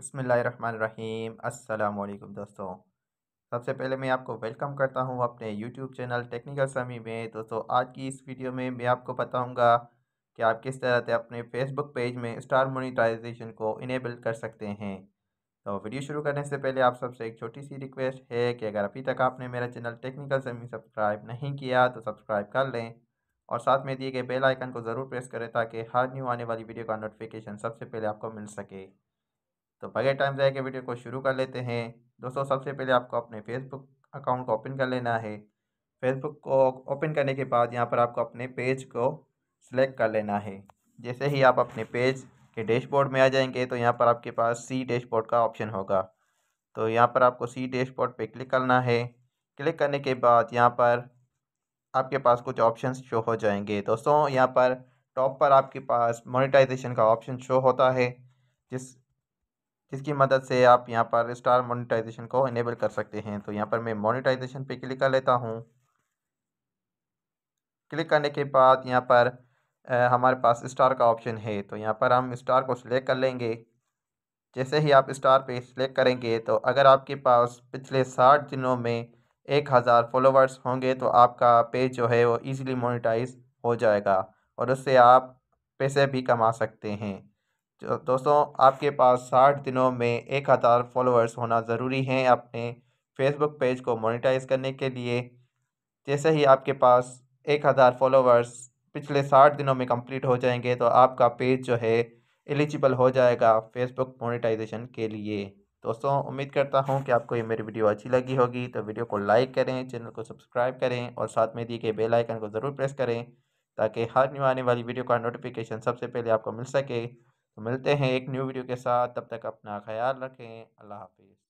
बसमीम अल्लाम दोस्तों सबसे पहले मैं आपको वेलकम करता हूं अपने यूट्यूब चैनल टेक्निकल समी में दोस्तों आज की इस वीडियो में मैं आपको बताऊंगा कि आप किस तरह से अपने फेसबुक पेज में स्टार मोनिटाइजेशन को इनेबल कर सकते हैं तो वीडियो शुरू करने से पहले आप सबसे एक छोटी सी रिक्वेस्ट है कि अगर अभी तक आपने मेरा चैनल टेक्निकल समी सब्सक्राइब नहीं किया तो सब्सक्राइब कर लें और साथ में दिए गए बेल आइकन को ज़रूर प्रेस करें ताकि हर न्यू आने वाली वीडियो का नोटिफिकेशन सबसे पहले आपको मिल सके तो बगैर टाइम जाए के वीडियो को शुरू कर लेते हैं दोस्तों सबसे पहले आपको अपने फेसबुक अकाउंट को ओपन कर लेना है फेसबुक को ओपन करने के बाद यहाँ पर आपको अपने पेज को सिलेक्ट कर लेना है जैसे ही आप अपने पेज के डैशबोर्ड में आ जाएंगे तो यहाँ पर आपके पास सी डैशबोर्ड का ऑप्शन होगा तो यहाँ पर आपको सी डैशबोर्ड पे क्लिक करना है क्लिक करने के बाद यहाँ पर आपके पास कुछ ऑप्शन शो हो जाएंगे दोस्तों यहाँ पर टॉप पर आपके पास मोनेटाइजेशन का ऑप्शन शो होता है जिस जिसकी मदद से आप यहाँ पर स्टार मोनिटाइजेशन को इनेबल कर सकते हैं तो यहाँ पर मैं मोनिटाइजेशन पे क्लिक कर लेता हूँ क्लिक करने के बाद यहाँ पर हमारे पास स्टार का ऑप्शन है तो यहाँ पर हम स्टार को सिलेक्ट कर लेंगे जैसे ही आप स्टार पे सिलेक्ट करेंगे तो अगर आपके पास पिछले साठ दिनों में एक हज़ार फॉलोवर्स होंगे तो आपका पेज जो है वो ईज़िली मोनिटाइज हो जाएगा और उससे आप पैसे भी कमा सकते हैं तो दोस्तों आपके पास साठ दिनों में एक हज़ार फॉलोअर्स होना ज़रूरी हैं अपने फेसबुक पेज को मोनिटाइज करने के लिए जैसे ही आपके पास एक हज़ार फॉलोअर्स पिछले साठ दिनों में कंप्लीट हो जाएंगे तो आपका पेज जो है एलिजिबल हो जाएगा फेसबुक मोनिटाइजेशन के लिए दोस्तों उम्मीद करता हूँ कि आपको ये मेरी वीडियो अच्छी लगी होगी तो वीडियो को लाइक करें चैनल को सब्सक्राइब करें और साथ में दिए गए बेल आइकन को ज़रूर प्रेस करें ताकि हर न्यू आने वाली वीडियो का नोटिफिकेशन सबसे पहले आपको मिल सके मिलते हैं एक न्यू वीडियो के साथ तब तक अपना ख्याल रखें अल्लाह हाफिज़